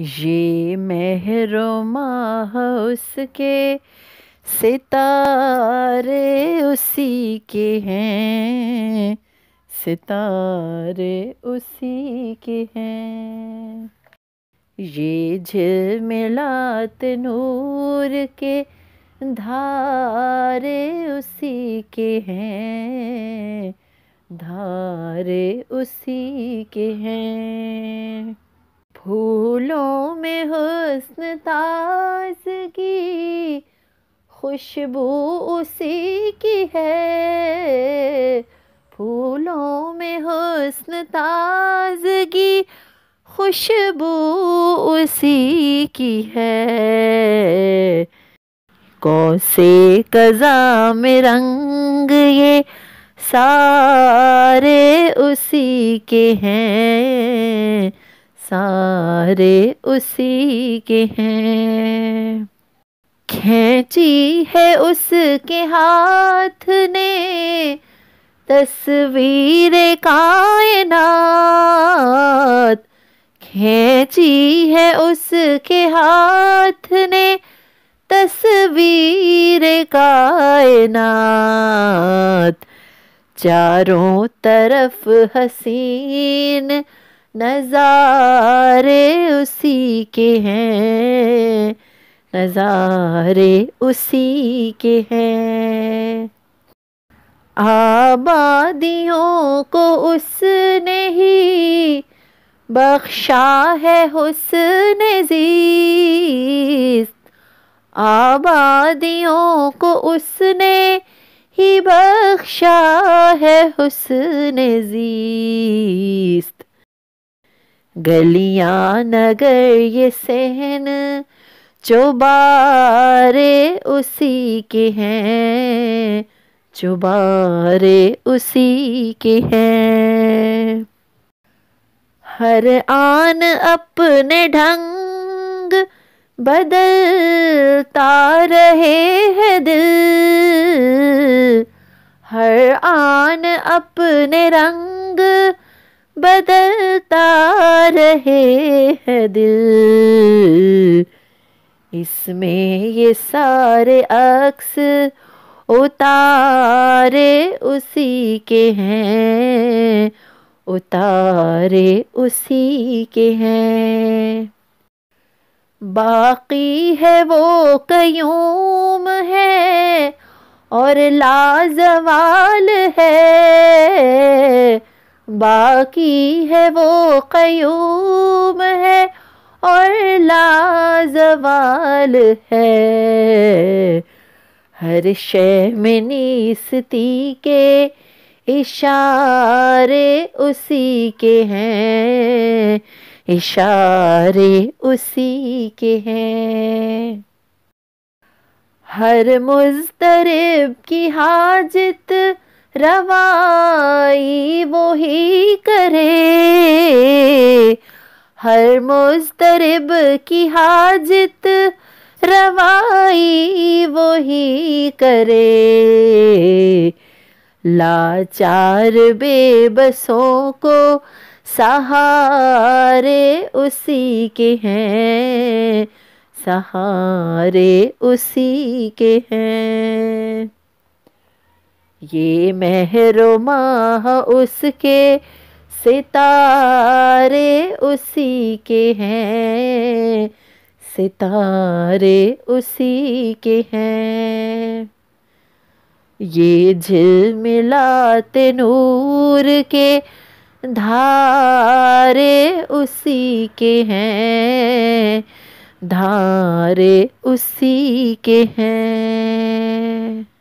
ये मेहरो माह उसके सितारे उसी के हैं सितारे उसी के हैं ये झिलमिलात नूर के धारे उसी के हैं धारे उसी के हैं फूलों में हुस्न ताजगी खुशबू उसी की है फूलों में हुस्न ताजगी खुशबू उसी की है कौसे कज़ा में रंग ये सारे उसी के हैं सारे उसी के हैं खेची है उसके हाथ ने तस्वीर कायनात खेची है उसके हाथ ने तस्वीर कायनात चारों तरफ हसीन नज़ारे उसी के हैं नज़ारे उसी के हैं आबादियों को उसने ही बख्शा है हुसन जीस्त आबादियों को उसने ही बख्शा है उसने जीस्त गलिया नगर ये सहन चुबारे उसी के हैं चुबारे उसी के हैं हर आन अपने ढंग बदलता रहे है दिल हर आन अपने रंग बदलता रहे है दिल इसमें ये सारे अक्स उतारे उसी के हैं उतारे उसी के हैं बाकी है वो कयूम है और लाजवाल है बाकी है वो कयूम है और लाजवाल है हर शे में नीस्ती के इशारे उसी के हैं इशारे उसी के हैं हर मुस्तरब की हाजत रवा करे हर मुस्तरब की हाजत रवाई वो ही करे लाचार बेबसों को सहारे उसी के हैं सहारे उसी के हैं ये मेहरो माह उसके सितारे उसी के हैं सितारे उसी के हैं ये झिलमिलाते नूर के धारे उसी के हैं धारे उसी के हैं